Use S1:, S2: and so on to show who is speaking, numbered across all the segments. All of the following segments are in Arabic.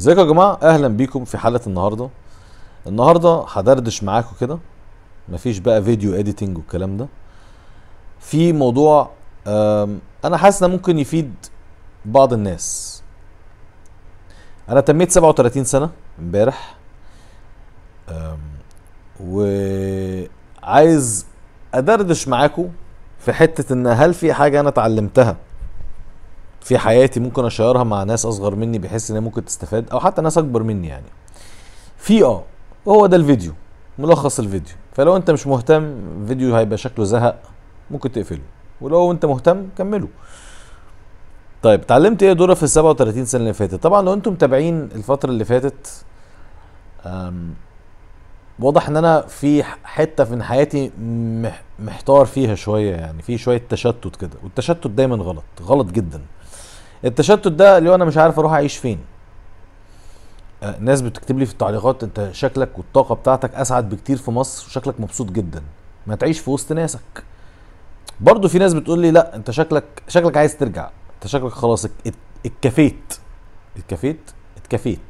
S1: ازيكم يا جماعه اهلا بيكم في حلقه النهارده النهارده هدردش معاكم كده مفيش بقى فيديو اديتنج والكلام ده في موضوع انا حاسس انه ممكن يفيد بعض الناس انا تميت 37 سنه امبارح وعايز ادردش معاكم في حته ان هل في حاجه انا اتعلمتها في حياتي ممكن اشيرها مع ناس اصغر مني بحيث ان هي ممكن تستفاد او حتى ناس اكبر مني يعني في اه هو ده الفيديو ملخص الفيديو فلو انت مش مهتم الفيديو هيبقى شكله زهق ممكن تقفله ولو انت مهتم كمله طيب اتعلمت ايه دورة في ال 37 سنه اللي فاتت طبعا لو انتم متابعين الفتره اللي فاتت واضح ان انا في حته من حياتي محتار فيها شويه يعني في شويه تشتت كده والتشتت دايما غلط غلط جدا التشتت ده اللي هو انا مش عارف اروح اعيش فين آه، ناس بتكتب لي في التعليقات انت شكلك والطاقه بتاعتك اسعد بكتير في مصر وشكلك مبسوط جدا ما تعيش في وسط ناسك برضه في ناس بتقول لي لا انت شكلك شكلك عايز ترجع انت شكلك خلاص اتكفيت اتكفيت اتكفيت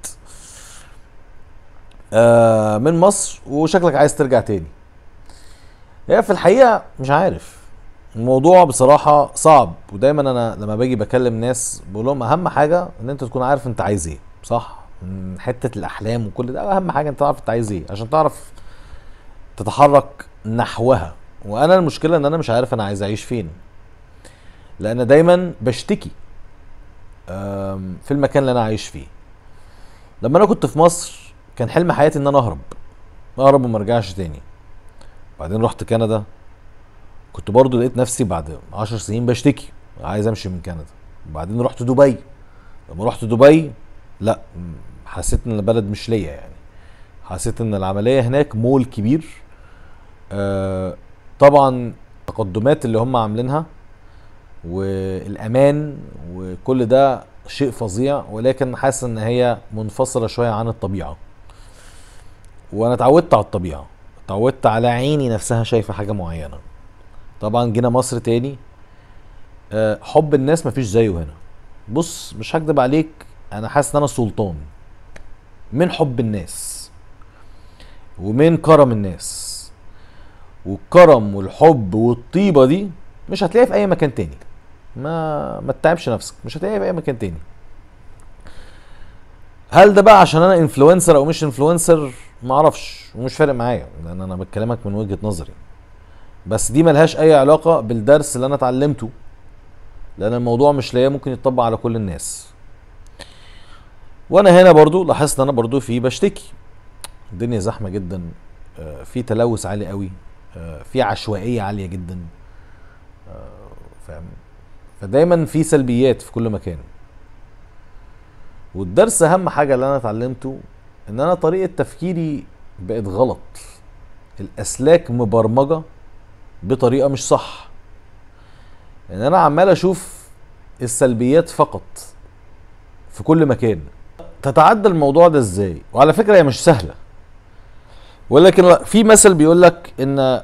S1: آه من مصر وشكلك عايز ترجع تاني هي في الحقيقه مش عارف الموضوع بصراحه صعب ودايما انا لما باجي بكلم ناس بقول لهم اهم حاجه ان انت تكون عارف انت عايز ايه صح من حته الاحلام وكل ده اهم حاجه انت تعرف انت عايز ايه عشان تعرف تتحرك نحوها وانا المشكله ان انا مش عارف انا عايز اعيش فين لان دايما بشتكي في المكان اللي انا عايش فيه لما انا كنت في مصر كان حلم حياتي ان انا اهرب اهرب وما ارجعش تاني بعدين رحت كندا كنت برضو لقيت نفسي بعد 10 سنين بشتكي عايز امشي من كندا وبعدين رحت دبي لما رحت دبي لا حسيت ان البلد مش ليا يعني حسيت ان العمليه هناك مول كبير آه، طبعا التقدمات اللي هم عاملينها والامان وكل ده شيء فظيع ولكن حاسس ان هي منفصله شويه عن الطبيعه وانا اتعودت على الطبيعه اتعودت على عيني نفسها شايفه حاجه معينه طبعا جينا مصر تاني آه، حب الناس مفيش زيه هنا بص مش هكدب عليك انا حاسس ان انا سلطان من حب الناس ومن كرم الناس والكرم والحب والطيبه دي مش هتلاقيها في اي مكان تاني ما ما تتعبش نفسك مش هتلاقيها في اي مكان تاني هل ده بقى عشان انا انفلونسر او مش انفلونسر ما اعرفش ومش فارق معايا لان انا بكلمك من وجهه نظري بس دي ملهاش اي علاقه بالدرس اللي انا اتعلمته لان الموضوع مش ليا ممكن يتطبق على كل الناس وانا هنا برضو لاحظت انا برضو في بشتكي الدنيا زحمه جدا آه، في تلوث عالي قوي آه، في عشوائيه عاليه جدا آه، فاهم فدايما في سلبيات في كل مكان والدرس اهم حاجه اللي انا اتعلمته ان انا طريقه تفكيري بقت غلط الاسلاك مبرمجه بطريقه مش صح ان يعني انا عمال اشوف السلبيات فقط في كل مكان تتعدى الموضوع ده ازاي وعلى فكره هي مش سهله ولكن في مثل بيقول لك ان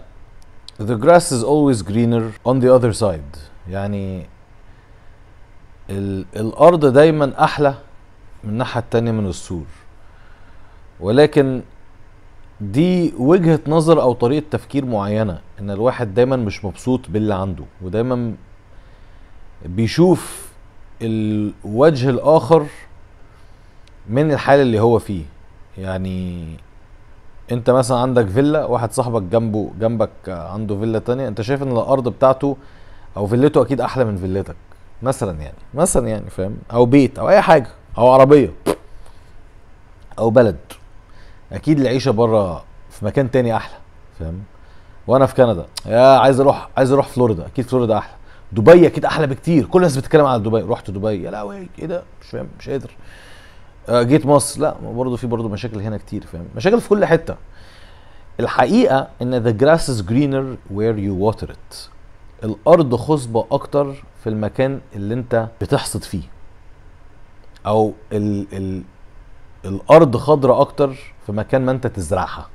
S1: the grass is always greener on the other side يعني الارض دايما احلى من الناحيه التانية من السور ولكن دي وجهه نظر او طريقه تفكير معينه ان الواحد دايما مش مبسوط باللي عنده ودايما بيشوف الوجه الاخر من الحال اللي هو فيه يعني انت مثلا عندك فيلا واحد صاحبك جنبه جنبك عنده فيلا تانية انت شايف ان الارض بتاعته او فيلته اكيد احلى من فيلتك مثلا يعني مثلا يعني فاهم او بيت او اي حاجه او عربيه او بلد اكيد العيشه بره في مكان تاني احلى فاهم وانا في كندا يا عايز اروح عايز اروح فلوريدا اكيد فلوريدا احلى دبي اكيد احلى بكتير كل الناس بتتكلم على دبي رحت دبي يا لهوي ايه ده مش فاهم مش قادر آه، جيت مصر لا برضه في برضه مشاكل هنا كتير فاهم مشاكل في كل حته الحقيقه ان ذا grass is greener وير يو water it الارض خصبه اكتر في المكان اللي انت بتحصد فيه او ال ال الارض خضره اكتر في مكان ما انت تزرعها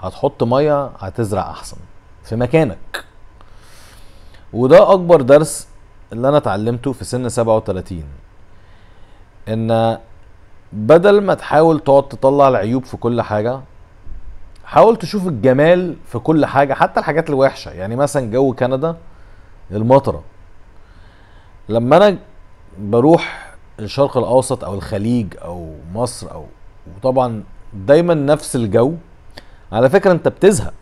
S1: هتحط ميه هتزرع احسن في مكانك وده اكبر درس اللي انا اتعلمته في سن 37 ان بدل ما تحاول تقعد تطلع العيوب في كل حاجه حاول تشوف الجمال في كل حاجه حتى الحاجات الوحشه يعني مثلا جو كندا المطره لما انا بروح الشرق الاوسط او الخليج او مصر او وطبعا دايما نفس الجو على فكره انت بتزهق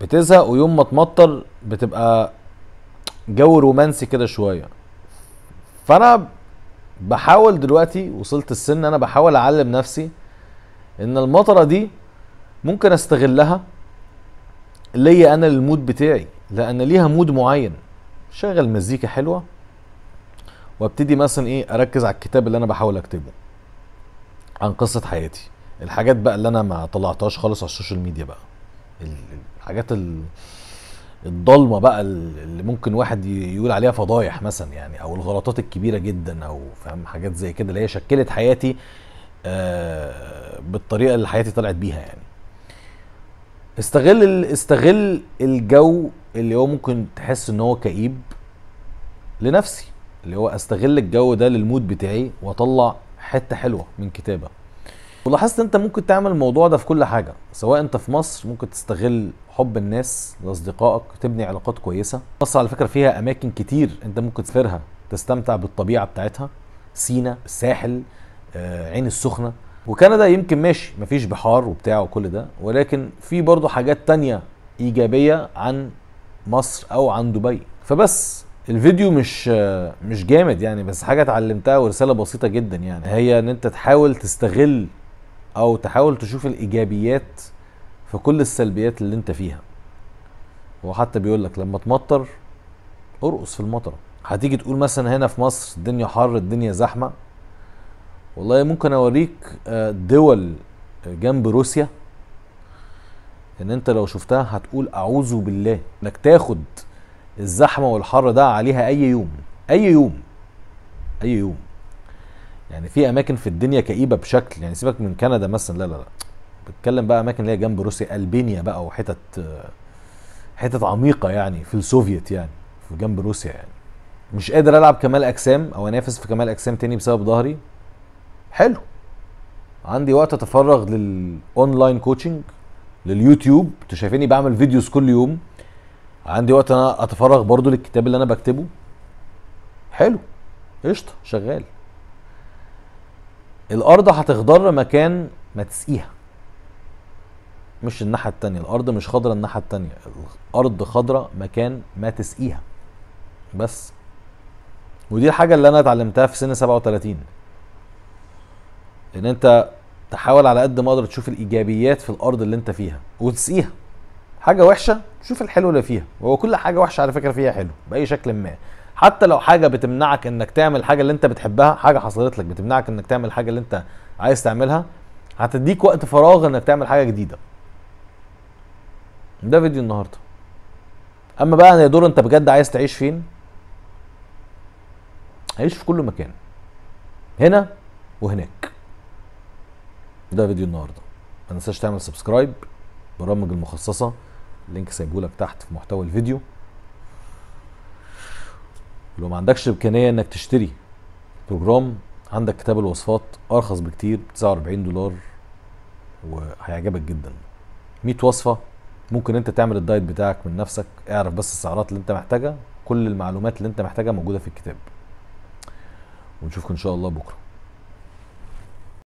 S1: بتزهق ويوم ما تمطر بتبقى جو رومانسي كده شويه فانا بحاول دلوقتي وصلت السن انا بحاول اعلم نفسي ان المطره دي ممكن استغلها ليا انا للمود بتاعي لان ليها مود معين شغل مزيكا حلوه وابتدي مثلا ايه اركز على الكتاب اللي انا بحاول اكتبه عن قصه حياتي الحاجات بقى اللي انا ما طلعتهاش خالص على السوشيال ميديا بقى الحاجات ال... الضلمه بقى اللي ممكن واحد يقول عليها فضايح مثلا يعني او الغلطات الكبيره جدا او فاهم حاجات زي كده اللي هي شكلت حياتي آه بالطريقه اللي حياتي طلعت بيها يعني استغل استغل الجو اللي هو ممكن تحس ان هو كئيب لنفسي اللي هو استغل الجو ده للمود بتاعي واطلع حته حلوه من كتابه ولاحظت انت ممكن تعمل الموضوع ده في كل حاجه سواء انت في مصر ممكن تستغل حب الناس لاصدقائك تبني علاقات كويسه مصر على فكره فيها اماكن كتير انت ممكن تسافرها تستمتع بالطبيعه بتاعتها سينا الساحل آه، عين السخنه وكندا يمكن ماشي مفيش بحار وبتاع وكل ده ولكن في برضه حاجات تانية ايجابيه عن مصر او عن دبي فبس الفيديو مش مش جامد يعني بس حاجه اتعلمتها ورساله بسيطه جدا يعني هي ان انت تحاول تستغل او تحاول تشوف الايجابيات في كل السلبيات اللي انت فيها هو حتى بيقول لك لما تمطر ارقص في المطره هتيجي تقول مثلا هنا في مصر الدنيا حر الدنيا زحمه والله ممكن اوريك آه، دول جنب روسيا ان انت لو شفتها هتقول اعوذ بالله انك تاخد الزحمه والحر ده عليها اي يوم اي يوم اي يوم يعني في اماكن في الدنيا كئيبه بشكل يعني سيبك من كندا مثلا لا لا لا بتكلم بقى اماكن اللي هي جنب روسيا البانيا بقى وحتت حتت عميقه يعني في السوفيت يعني في جنب روسيا يعني مش قادر العب كمال اجسام او انافس في كمال اجسام تاني بسبب ظهري حلو عندي وقت اتفرغ للاونلاين كوتشنج لليوتيوب انتوا شايفيني بعمل فيديوز كل يوم عندي وقت انا اتفرغ برضو للكتاب اللي انا بكتبه حلو قشطه شغال الارض هتخضر مكان ما تسقيها مش الناحيه التانية الارض مش خضرة الناحيه التانية الارض خضرة مكان ما تسقيها بس ودي الحاجه اللي انا اتعلمتها في سن 37 ان انت تحاول على قد ما اقدر تشوف الايجابيات في الارض اللي انت فيها وتسقيها حاجه وحشه شوف الحلو اللي فيها هو كل حاجه وحشه على فكره فيها حلو باي شكل ما حتى لو حاجه بتمنعك انك تعمل حاجه اللي انت بتحبها حاجه حصلت لك بتمنعك انك تعمل حاجه اللي انت عايز تعملها هتديك وقت فراغ انك تعمل حاجه جديده ده فيديو النهارده اما بقى يا دور انت بجد عايز تعيش فين عيش في كل مكان هنا وهناك ده فيديو النهارده ما تنساش تعمل سبسكرايب برامج المخصصه اللينك سايبه لك تحت في محتوى الفيديو لو ما عندكش امكانيه انك تشتري بروجرام عندك كتاب الوصفات ارخص بكتير 49 دولار وهيعجبك جدا 100 وصفه ممكن انت تعمل الدايت بتاعك من نفسك اعرف بس السعرات اللي انت محتاجها كل المعلومات اللي انت محتاجها موجوده في الكتاب ونشوفكم ان شاء الله بكره